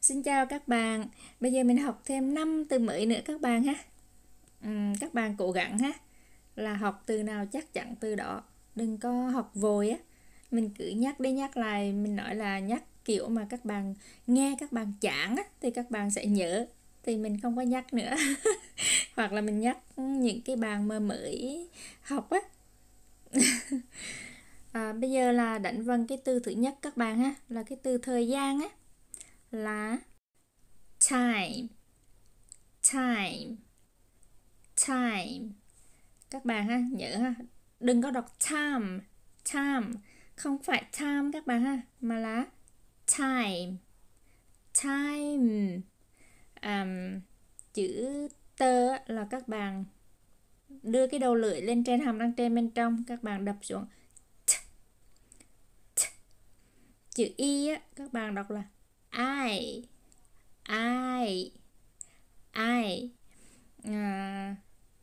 Xin chào các bạn. Bây giờ mình học thêm 5 từ mới nữa các bạn ha. các bạn cố gắng ha. Là học từ nào chắc chắn từ đó. Đừng có học vội á. Mình cứ nhắc đi nhắc lại, mình nói là nhắc kiểu mà các bạn nghe các bạn chán á thì các bạn sẽ nhớ thì mình không có nhắc nữa. Hoặc là mình nhắc những cái bạn mà mới học á. à, bây giờ là đánh vần cái từ thứ nhất các bạn ha, là cái từ thời gian á lá time time time các bạn ha nhớ ha đừng có đọc time time không phải time các bạn ha mà là time time um, chữ tơ là các bạn đưa cái đầu lưỡi lên trên hàm răng trên bên trong các bạn đập xuống chữ y á, các bạn đọc là ai ai ai à,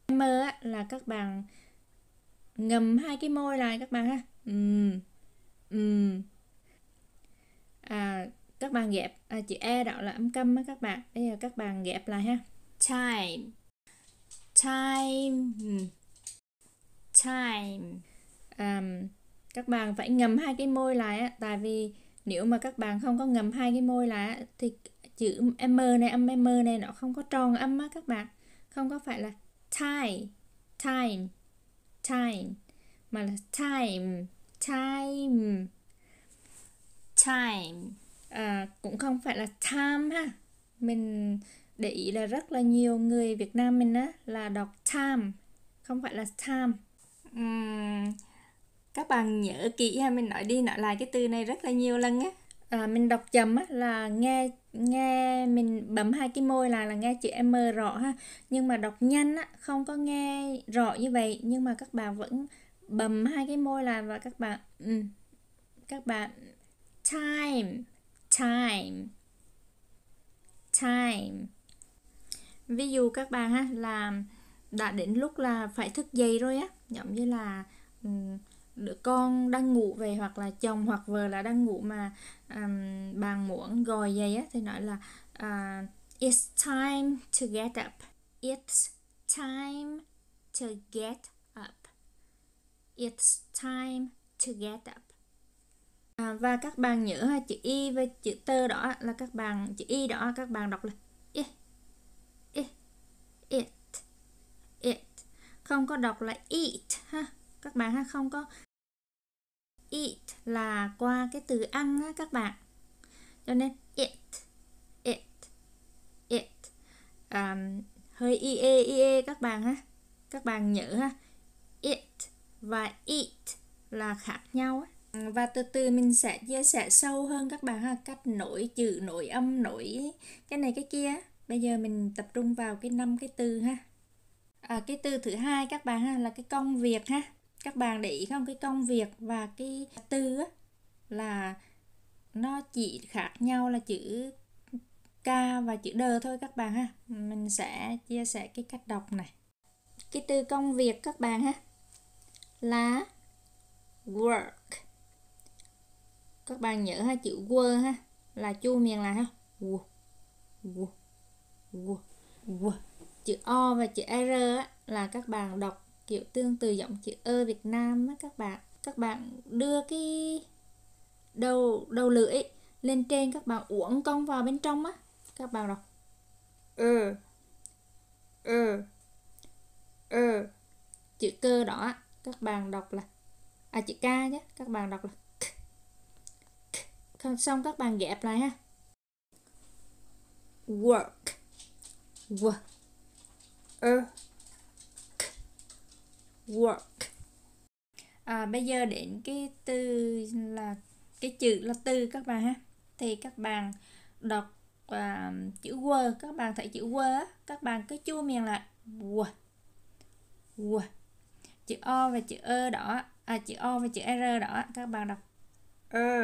mơ là các bạn ngầm hai cái môi lại các bạn ha um, um. à, các bạn ghép à, chữ e đó là âm câm á các bạn bây giờ các bạn ghép lại ha time time time um, các bạn phải ngầm hai cái môi lại á tại vì nếu mà các bạn không có ngầm hai cái môi lá thì chữ m này âm m này nó không có tròn âm á các bạn không có phải là time time time mà là time time time à, cũng không phải là time ha mình để ý là rất là nhiều người Việt Nam mình á là đọc time không phải là time uhm, các bạn nhớ kỹ ha mình nói đi nói lại cái từ này rất là nhiều lần á à, mình đọc chậm á là nghe nghe mình bấm hai cái môi là là nghe chữ m rõ ha nhưng mà đọc nhanh á không có nghe rõ như vậy nhưng mà các bạn vẫn bấm hai cái môi là và các bạn ừ, các bạn time time time ví dụ các bạn ha là đã đến lúc là phải thức dậy rồi á giống như là um, đứa con đang ngủ về hoặc là chồng hoặc vợ là đang ngủ mà um, bạn muốn gọi dậy á, thì nói là uh, it's time to get up it's time to get up it's time to get up à, và các bạn nhớ ha chữ y với chữ tơ đó là các bạn chữ y đó các bạn đọc là it it it it không có đọc là eat ha các bạn ha không có eat là qua cái từ ăn á các bạn cho nên it it it um, hơi ie ie các bạn á các bạn nhớ ha it và eat là khác nhau á và từ từ mình sẽ chia sẻ sâu hơn các bạn ha cách nổi chữ nổi âm nổi cái này cái kia bây giờ mình tập trung vào cái năm cái từ ha à, cái từ thứ hai các bạn ha là cái công việc ha các bạn để ý không cái công việc và cái từ á, là nó chỉ khác nhau là chữ k và chữ d thôi các bạn ha mình sẽ chia sẻ cái cách đọc này cái từ công việc các bạn ha là work các bạn nhớ ha chữ w ha là chu miệng lại ha w w w chữ o và chữ r á, là các bạn đọc kiểu tương từ giọng chữ ơ e Việt Nam á các bạn các bạn đưa cái đầu đầu lưỡi lên trên các bạn uốn cong vào bên trong á các bạn đọc ơ ơ ơ chữ cơ đó các bạn đọc là à chữ ca nhé các bạn đọc là k. xong các bạn ghép lại ha work work ơ e, uh work à, bây giờ đến cái từ là cái chữ là từ các bạn ha thì các bạn đọc à, chữ w các bạn thấy chữ word các bạn cứ chua miệng lại w w chữ o và chữ ơ e đó à chữ o và chữ r đó các bạn đọc ơ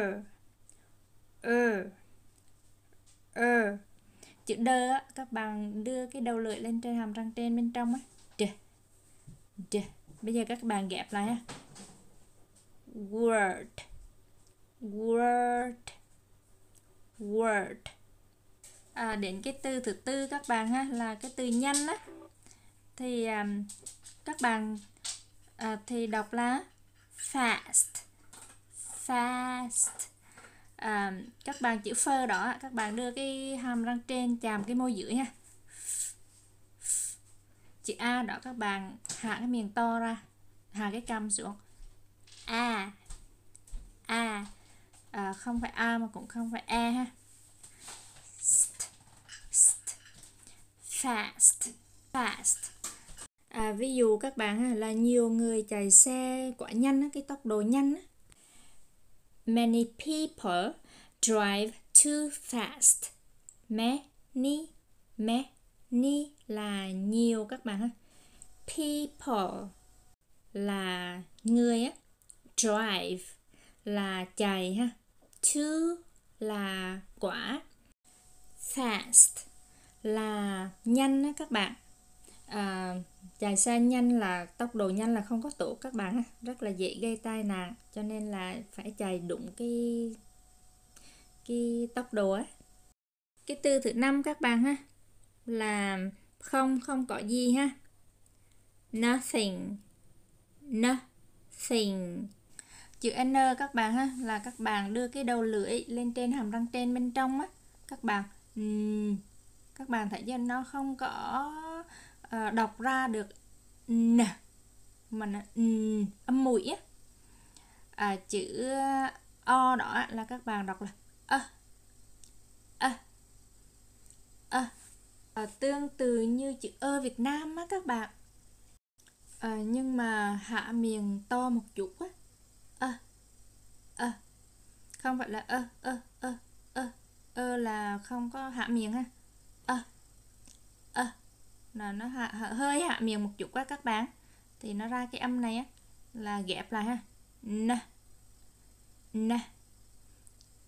ơ ơ chữ d các bạn đưa cái đầu lưỡi lên trên hàm răng trên bên trong á d d bây giờ các bạn ghép lại ha word word word à, đến cái từ thứ tư các bạn ha là cái từ nhanh á thì um, các bạn à, thì đọc là fast fast à, các bạn chữ phơ đó các bạn đưa cái hàm răng trên chạm cái môi dưới ha chữ A đó các bạn hạ cái miệng to ra hạ cái cằm xuống A A à, không phải A mà cũng không phải E ha st, st, fast fast à, ví dụ các bạn ha, là nhiều người chạy xe quá nhanh cái tốc độ nhanh many people drive too fast many many ni là nhiều các bạn ha people là người á drive là chạy ha to là quả fast là nhanh á các bạn à, chạy xe nhanh là tốc độ nhanh là không có tổ các bạn ha rất là dễ gây tai nạn cho nên là phải chạy đúng cái cái tốc độ á cái từ thứ năm các bạn ha là không không có gì ha nothing nothing chữ n các bạn ha là các bạn đưa cái đầu lưỡi lên trên hàm răng trên bên trong á các bạn um, các bạn thấy chưa nó không có uh, đọc ra được n mà nó n, âm mũi á à, chữ o đó là các bạn đọc là ơ ơ ơ à, tương tự như chữ ơ Việt Nam á các bạn à, nhưng mà hạ miền to một chút á ơ ơ không phải là ơ ơ ơ ơ ơ là không có hạ miền ha ơ ơ là nó hạ, hạ hơi hạ miền một chút quá các bạn thì nó ra cái âm này á là ghép lại ha nè nè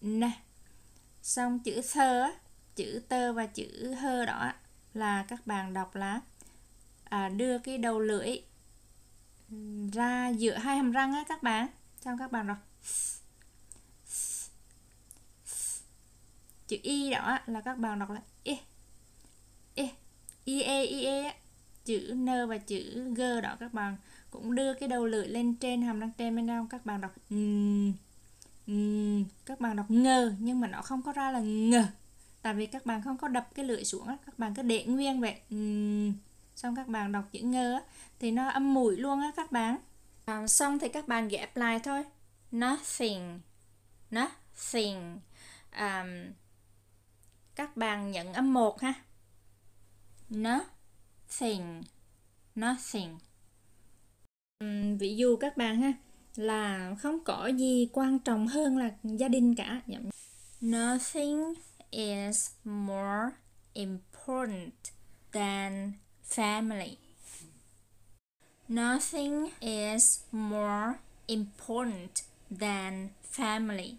nè xong chữ sơ á chữ tơ và chữ hơ đó là các bạn đọc là à, đưa cái đầu lưỡi ra giữa hai hàm răng á các bạn xong các bạn đọc chữ y đó là các bạn đọc là e e e e, e. chữ n và chữ g đó các bạn cũng đưa cái đầu lưỡi lên trên hàm răng trên bên trong các bạn đọc n, các bạn đọc ngờ nhưng mà nó không có ra là ngờ tại vì các bạn không có đập cái lưỡi xuống á các bạn cứ để nguyên vậy xong các bạn đọc chữ ngơ thì nó âm mũi luôn á các bạn à, xong thì các bạn ghép lại thôi nothing nothing um, các bạn nhận âm một ha nothing nothing um, ví dụ các bạn ha là không có gì quan trọng hơn là gia đình cả nothing is more important than family. Nothing is more important than family.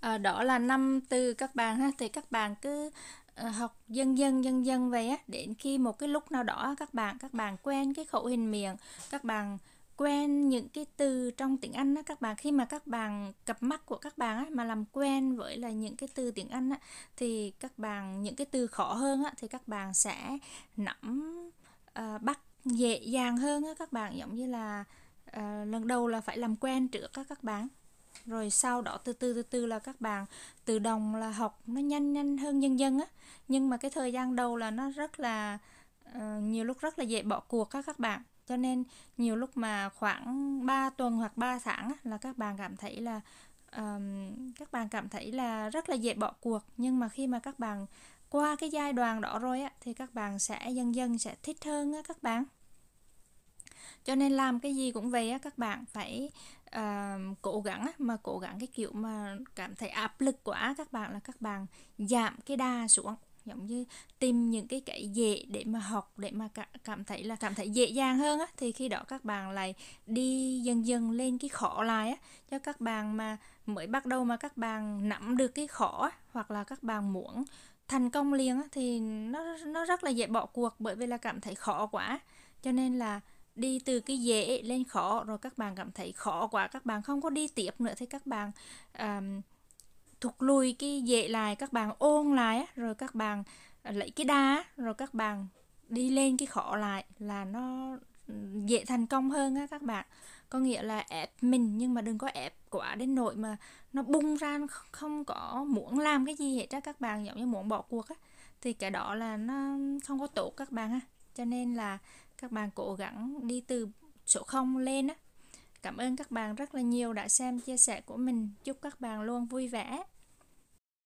À, đó là năm từ các bạn ha thì các bạn cứ ờ, học dần dần dần dần về á đến khi một cái lúc nào đó các bạn các bạn quen cái khẩu hình miệng các bạn quen những cái từ trong tiếng Anh á các bạn khi mà các bạn cặp mắt của các bạn á, mà làm quen với là những cái từ tiếng Anh á, thì các bạn những cái từ khó hơn á, thì các bạn sẽ nắm uh, bắt dễ dàng hơn á, các bạn giống như là uh, lần đầu là phải làm quen trước các các bạn rồi sau đó từ từ từ từ là các bạn từ đồng là học nó nhanh nhanh hơn dần dần á nhưng mà cái thời gian đầu là nó rất là uh, nhiều lúc rất là dễ bỏ cuộc các các bạn cho nên nhiều lúc mà khoảng 3 tuần hoặc 3 tháng là các bạn cảm thấy là um, các bạn cảm thấy là rất là dễ bỏ cuộc nhưng mà khi mà các bạn qua cái giai đoạn đó rồi á, thì các bạn sẽ dần dần sẽ thích hơn á, các bạn cho nên làm cái gì cũng vậy á, các bạn phải uh, cố gắng á, mà cố gắng cái kiểu mà cảm thấy áp lực quá các bạn là các bạn giảm cái đa xuống giống như tìm những cái cái dễ để mà học để mà cảm thấy là cảm thấy dễ dàng hơn á thì khi đó các bạn lại đi dần dần lên cái khó lại á cho các bạn mà mới bắt đầu mà các bạn nắm được cái khó á, hoặc là các bạn muốn thành công liền á, thì nó nó rất là dễ bỏ cuộc bởi vì là cảm thấy khó quá cho nên là đi từ cái dễ lên khó rồi các bạn cảm thấy khó quá các bạn không có đi tiếp nữa thì các bạn um, thụt lùi cái dễ lại các bạn ôn lại rồi các bạn à, lấy cái đá rồi các bạn đi lên cái khó lại là nó ừ, dễ thành công hơn á các bạn có nghĩa là ép mình nhưng mà đừng có ép quá đến nỗi mà nó bung ra không có muốn làm cái gì hết á các bạn giống như muốn bỏ cuộc á thì cái đó là nó không có tốt các bạn á cho nên là các bạn cố gắng đi từ số 0 lên á cảm ơn các bạn rất là nhiều đã xem chia sẻ của mình chúc các bạn luôn vui vẻ